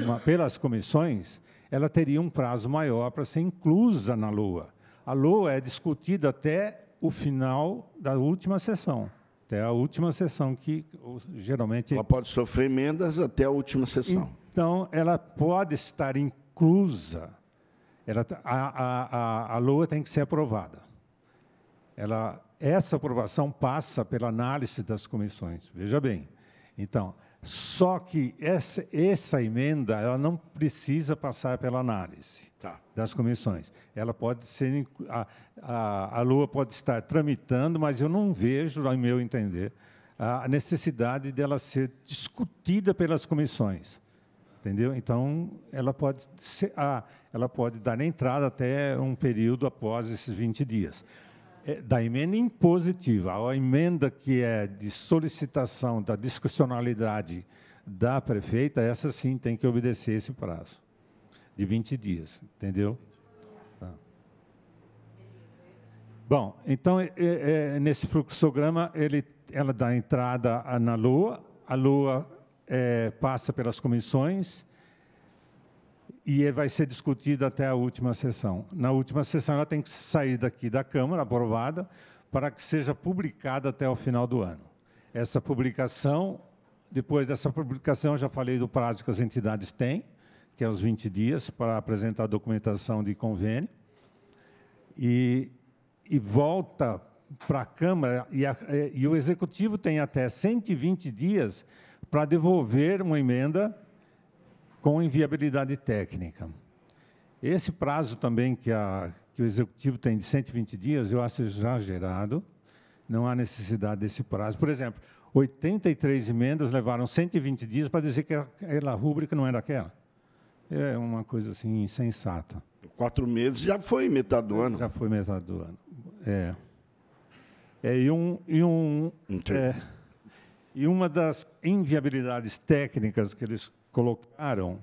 uma, pelas comissões, ela teria um prazo maior para ser inclusa na LOA. A LOA é discutida até o final da última sessão. Até a última sessão, que geralmente. Ela pode sofrer emendas até a última sessão. Então, ela pode estar inclusa. Ela, a, a, a, a LOA tem que ser aprovada. Ela, essa aprovação passa pela análise das comissões. Veja bem. Então, só que essa, essa emenda ela não precisa passar pela análise tá. das comissões. Ela pode ser a, a, a lua pode estar tramitando, mas eu não vejo, ao meu entender, a necessidade dela ser discutida pelas comissões, entendeu? Então ela pode ser, a ela pode dar entrada até um período após esses 20 dias. É, da emenda impositiva, a emenda que é de solicitação da discricionalidade da prefeita, essa sim tem que obedecer esse prazo de 20 dias, entendeu? Tá. Bom, então, é, é, é, nesse fluxograma, ele, ela dá entrada na Lua, a Lua é, passa pelas comissões, e vai ser discutida até a última sessão. Na última sessão, ela tem que sair daqui da Câmara, aprovada, para que seja publicada até o final do ano. Essa publicação, depois dessa publicação, já falei do prazo que as entidades têm, que é os 20 dias, para apresentar a documentação de convênio, e, e volta para a Câmara, e, a, e o Executivo tem até 120 dias para devolver uma emenda com inviabilidade técnica. Esse prazo também que, a, que o executivo tem de 120 dias, eu acho exagerado, não há necessidade desse prazo. Por exemplo, 83 emendas levaram 120 dias para dizer que aquela rúbrica não era aquela. É uma coisa assim insensata. Quatro meses já foi metade do ano. Já foi metade do ano. É. é e um. E um é, e uma das inviabilidades técnicas que eles colocaram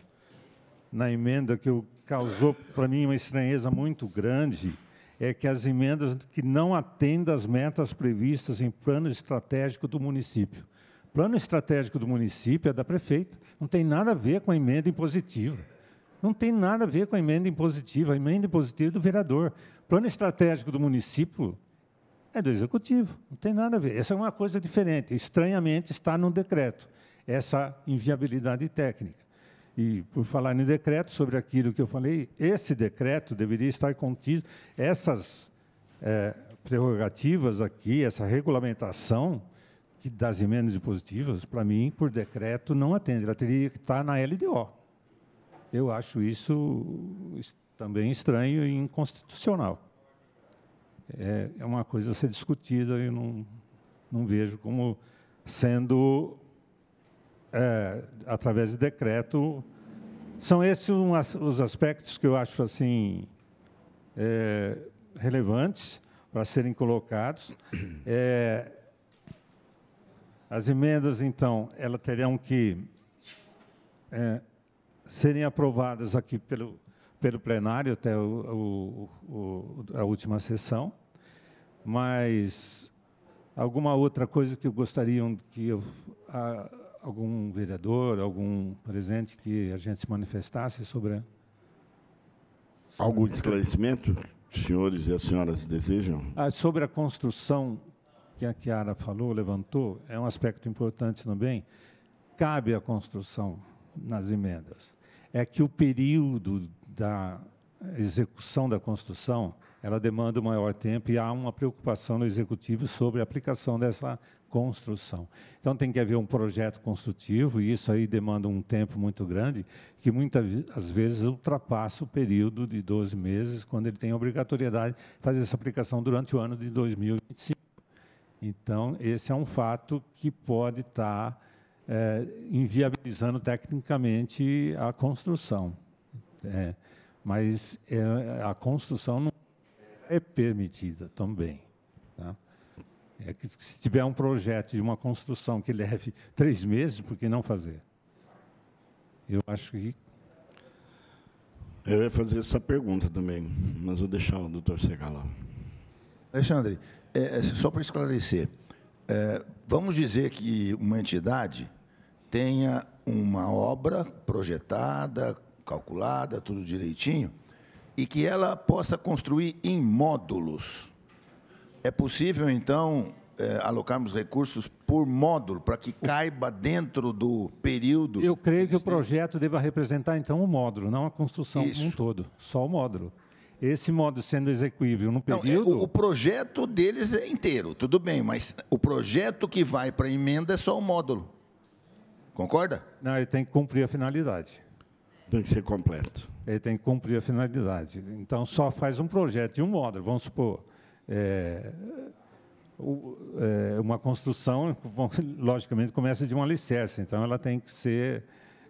na emenda que causou para mim uma estranheza muito grande é que as emendas que não atendam às metas previstas em plano estratégico do município. Plano estratégico do município é da prefeita, não tem nada a ver com a emenda impositiva. Não tem nada a ver com a emenda impositiva, a emenda impositiva é do vereador. Plano estratégico do município é do executivo, não tem nada a ver. Essa é uma coisa diferente, estranhamente está no decreto essa inviabilidade técnica. E, por falar no decreto, sobre aquilo que eu falei, esse decreto deveria estar contido, essas é, prerrogativas aqui, essa regulamentação que das emendas impositivas, para mim, por decreto, não atende. Ela teria que estar na LDO. Eu acho isso também estranho e inconstitucional. É, é uma coisa a ser discutida e não, não vejo como sendo é, através de decreto. São esses um, os aspectos que eu acho assim é, relevantes para serem colocados. É, as emendas, então, elas terão que é, serem aprovadas aqui pelo, pelo plenário até o, o, o, a última sessão, mas alguma outra coisa que gostariam que eu a, algum vereador, algum presente que a gente se manifestasse sobre. sobre Algum esclarecimento, senhores e as senhoras desejam? Ah, sobre a construção que a Chiara falou, levantou, é um aspecto importante também. Cabe à construção nas emendas. É que o período da execução da construção ela demanda um maior tempo e há uma preocupação no executivo sobre a aplicação dessa construção. Então tem que haver um projeto construtivo e isso aí demanda um tempo muito grande, que muitas vezes ultrapassa o período de 12 meses, quando ele tem a obrigatoriedade de fazer essa aplicação durante o ano de 2025. Então, esse é um fato que pode estar tá, é, inviabilizando tecnicamente a construção. É, mas é, a construção não é permitida também é que se tiver um projeto de uma construção que leve três meses, por que não fazer? Eu acho que. Eu ia fazer essa pergunta também, mas vou deixar o doutor chegar lá. Alexandre, é, é só para esclarecer, é, vamos dizer que uma entidade tenha uma obra projetada, calculada, tudo direitinho, e que ela possa construir em módulos é possível, então, é, alocarmos recursos por módulo, para que caiba dentro do período. Eu creio que o projeto deva representar, então, o módulo, não a construção Isso. como um todo, só o módulo. Esse módulo sendo execuível no período. Não, é, o, o, projeto deles é inteiro, tudo bem, mas o projeto que vai para a emenda é só o módulo. Concorda? Não, ele tem que cumprir a finalidade. Tem que ser completo. Ele tem que cumprir a finalidade. Então, só faz um projeto de um módulo, vamos supor é, é, uma construção, logicamente, começa de um alicerce, então ela tem que ser.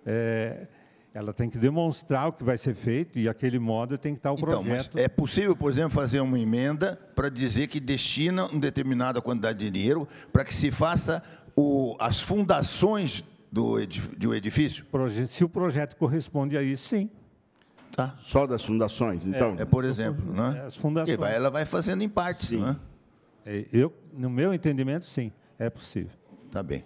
É, ela tem que demonstrar o que vai ser feito e aquele modo tem que estar o então, projeto. é possível, por exemplo, fazer uma emenda para dizer que destina uma determinada quantidade de dinheiro para que se faça o, as fundações do edifício? Se o projeto corresponde a isso, sim. Tá. Só das fundações, é, então? É, é por exemplo, né? É, as fundações. Vai, ela vai fazendo em partes, sim. né? É, eu, no meu entendimento, sim, é possível. Tá bem.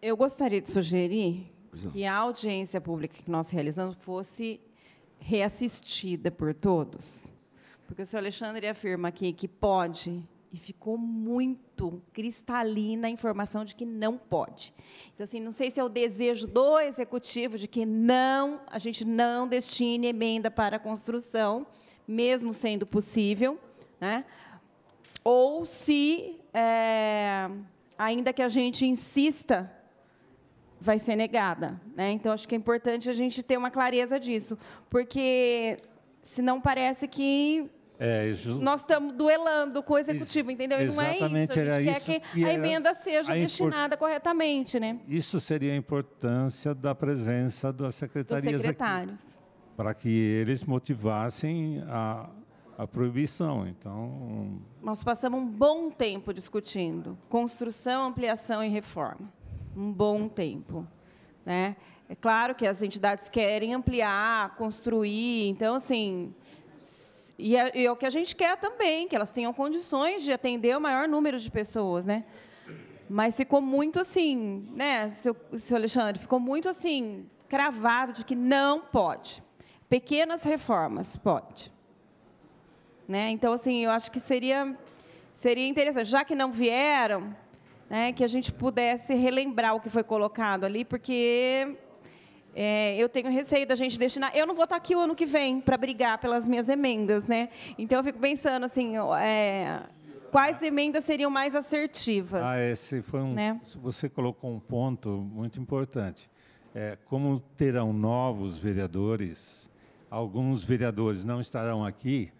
Eu gostaria de sugerir que a audiência pública que nós realizamos fosse reassistida por todos. Porque o senhor Alexandre afirma aqui que pode e ficou muito cristalina a informação de que não pode. Então, assim, não sei se é o desejo do executivo de que não, a gente não destine emenda para a construção, mesmo sendo possível, né? ou se, é, ainda que a gente insista, vai ser negada. Né? Então, acho que é importante a gente ter uma clareza disso, porque senão parece que é, Nós estamos duelando com o executivo, entendeu? E não é isso. A gente era quer isso que, que a emenda seja a destinada corretamente, né? Isso seria a importância da presença das secretarias Dos secretários. para que eles motivassem a, a proibição. Então, nós passamos um bom tempo discutindo construção, ampliação e reforma. Um bom tempo, né? É claro que as entidades querem ampliar, construir, então assim, e é, e é o que a gente quer também, que elas tenham condições de atender o maior número de pessoas, né? Mas ficou muito assim, né, seu, seu Alexandre, ficou muito assim, cravado de que não pode. Pequenas reformas, pode. Né? Então, assim, eu acho que seria, seria interessante, já que não vieram, né, que a gente pudesse relembrar o que foi colocado ali, porque é, eu tenho receio da gente destinar. Eu não vou estar aqui o ano que vem para brigar pelas minhas emendas, né? Então eu fico pensando assim, é, quais emendas seriam mais assertivas? Ah, esse foi um. Né? Você colocou um ponto muito importante. É, como terão novos vereadores, alguns vereadores não estarão aqui.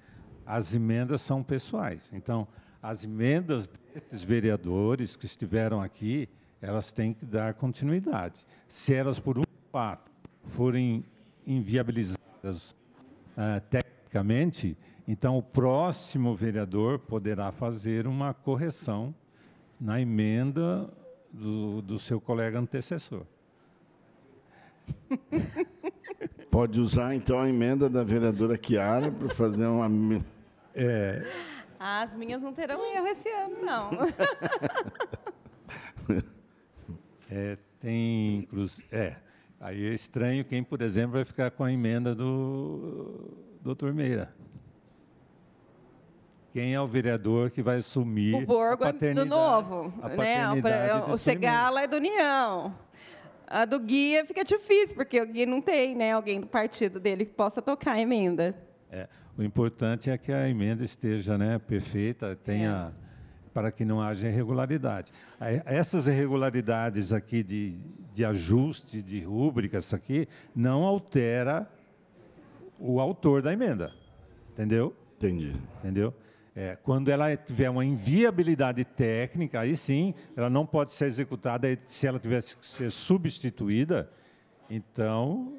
As emendas são pessoais. Então, as emendas desses vereadores que estiveram aqui, elas têm que dar continuidade. Se elas por um forem inviabilizadas uh, tecnicamente, então o próximo vereador poderá fazer uma correção na emenda do, do seu colega antecessor. Pode usar, então, a emenda da vereadora Chiara para fazer uma. É... as minhas não terão erro esse ano, não. É, tem. É, Aí é estranho quem, por exemplo, vai ficar com a emenda do doutor Meira. Quem é o vereador que vai assumir o Borgo a paternidade? É do novo, né? O, Segala é do União. A do Guia fica difícil, porque o Guia não tem né, alguém do partido dele que possa tocar a emenda. É, o importante é que a emenda esteja né, perfeita, tenha é para que não haja irregularidade. Essas irregularidades aqui de, de ajuste de rúbricas aqui não altera o autor da emenda. Entendeu? Entendi. Entendeu? É, quando ela tiver uma inviabilidade técnica, aí sim, ela não pode ser executada se ela tivesse que ser substituída. Então,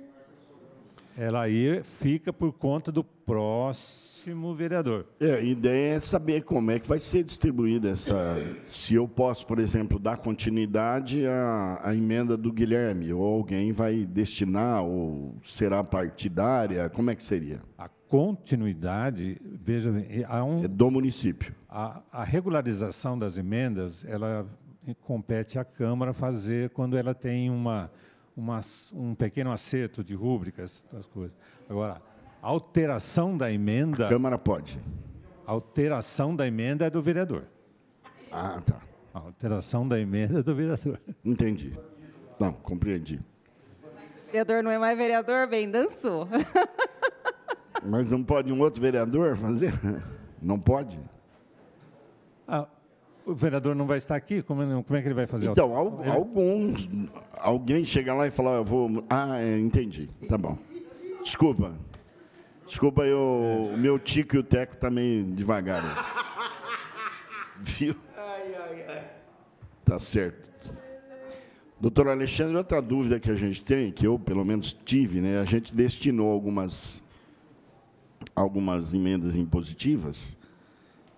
ela aí fica por conta do próximo legítimo vereador. É, a ideia é saber como é que vai ser distribuída essa. Se eu posso, por exemplo, dar continuidade à, à emenda do Guilherme, ou alguém vai destinar, ou será partidária, como é que seria? A continuidade, veja bem, há um, é do município. A, a regularização das emendas, ela compete à Câmara fazer quando ela tem uma, uma um pequeno acerto de rúbricas, das coisas. Agora, Alteração da emenda. A Câmara pode. Alteração da emenda é do vereador. Ah, tá. A alteração da emenda é do vereador. Entendi. Não, compreendi. O vereador não é mais vereador, bem, dançou. Mas não pode um outro vereador fazer? Não pode? Ah, o vereador não vai estar aqui? Como, como é que ele vai fazer? Então, al alguns, alguém chega lá e fala, eu vou... Ah, é, entendi, tá bom. Desculpa. Desculpa aí, o, é. o meu tico e o teco também tá devagar. Viu? Ai, ai, ai. Tá certo. Doutor Alexandre, outra dúvida que a gente tem, que eu pelo menos tive, né? A gente destinou algumas, algumas emendas impositivas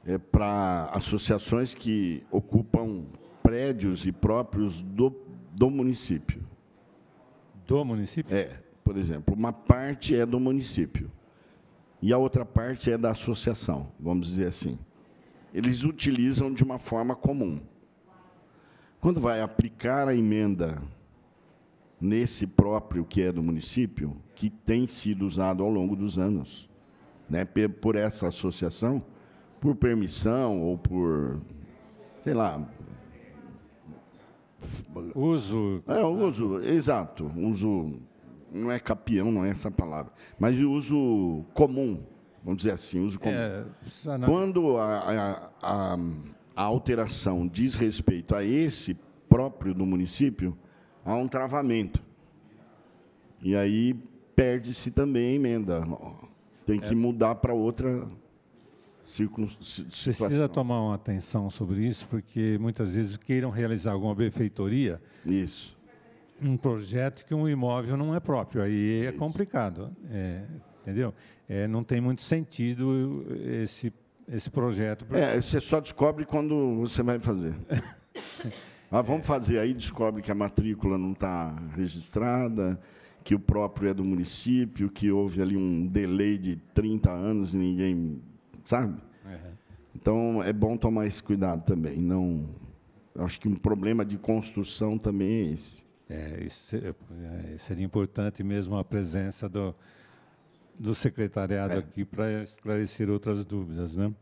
é, para associações que ocupam prédios e próprios do, do município. Do município? É. Por exemplo, uma parte é do município e a outra parte é da associação, vamos dizer assim. Eles utilizam de uma forma comum. Quando vai aplicar a emenda nesse próprio que é do município, que tem sido usado ao longo dos anos, né, por essa associação, por permissão ou por, sei lá, uso. É, uso, exato, uso não é capião, não é essa palavra, mas de uso comum, vamos dizer assim, uso comum. É, Quando a, a, a, a alteração diz respeito a esse próprio do município, há um travamento. E aí perde-se também a emenda. Tem que é. mudar para outra circunstância. Precisa tomar uma atenção sobre isso, porque muitas vezes queiram realizar alguma benfeitoria. Isso um projeto que um imóvel não é próprio. Aí é complicado, é, entendeu? É, não tem muito sentido esse, esse projeto. É, você só descobre quando você vai fazer. ah, vamos fazer. Aí descobre que a matrícula não está registrada, que o próprio é do município, que houve ali um delay de 30 anos e ninguém sabe. Então, é bom tomar esse cuidado também. Não, acho que um problema de construção também é esse. É, é, é, seria importante mesmo a presença do, do secretariado é. aqui para esclarecer outras dúvidas. Né?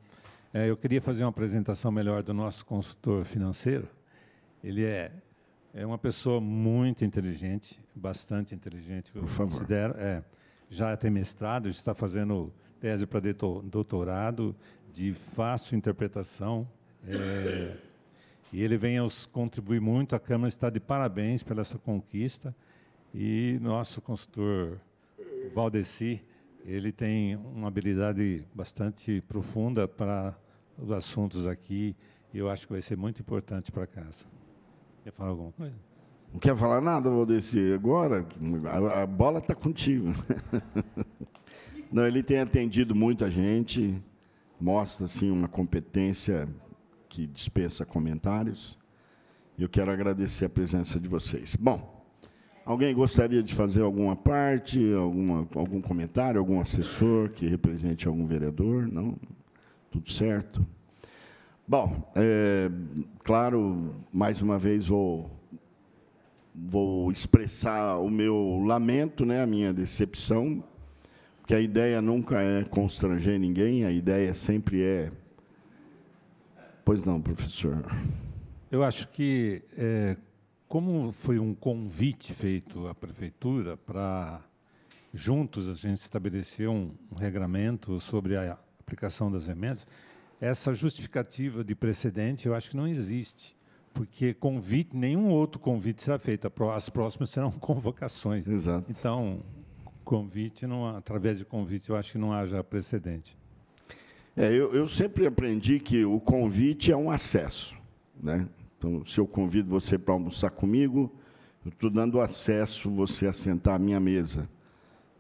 É, eu queria fazer uma apresentação melhor do nosso consultor financeiro. Ele é, é uma pessoa muito inteligente, bastante inteligente, eu Por favor. É, já tem mestrado, já está fazendo tese para doutorado de fácil interpretação. É, e ele vem aos contribuir muito. A Câmara está de parabéns pela essa conquista e nosso consultor Valdeci, ele tem uma habilidade bastante profunda para os assuntos aqui e eu acho que vai ser muito importante para a casa. Quer falar alguma coisa? Não quer falar nada, Valdeci. Agora, a, a bola está contigo. Não, ele tem atendido muita gente, mostra assim uma competência que dispensa comentários. Eu quero agradecer a presença de vocês. Bom, alguém gostaria de fazer alguma parte, alguma, algum comentário, algum assessor que represente algum vereador? Não? Tudo certo? Bom, é, claro, mais uma vez vou, vou expressar o meu lamento, né, a minha decepção, porque a ideia nunca é constranger ninguém, a ideia sempre é Pois não, professor. Eu acho que, é, como foi um convite feito à prefeitura para juntos a gente estabelecer um, um regramento sobre a aplicação das emendas, essa justificativa de precedente eu acho que não existe porque convite, nenhum outro convite será feito. As próximas serão convocações. Exato. Então, convite não, através de convite, eu acho que não haja precedente. É, eu, eu sempre aprendi que o convite é um acesso. Né? Então, se eu convido você para almoçar comigo, eu estou dando acesso você a sentar à minha mesa.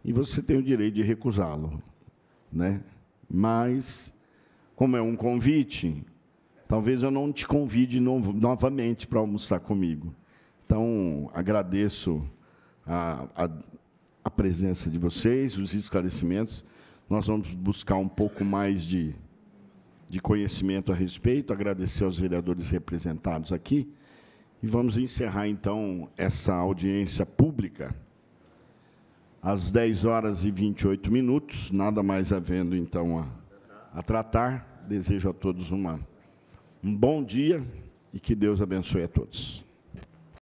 E você tem o direito de recusá-lo. Né? Mas, como é um convite, talvez eu não te convide no novamente para almoçar comigo. Então, agradeço a, a, a presença de vocês, os esclarecimentos. Nós vamos buscar um pouco mais de, de conhecimento a respeito, agradecer aos vereadores representados aqui e vamos encerrar então essa audiência pública às 10 horas e 28 minutos, nada mais havendo então a, a tratar. Desejo a todos uma, um bom dia e que Deus abençoe a todos.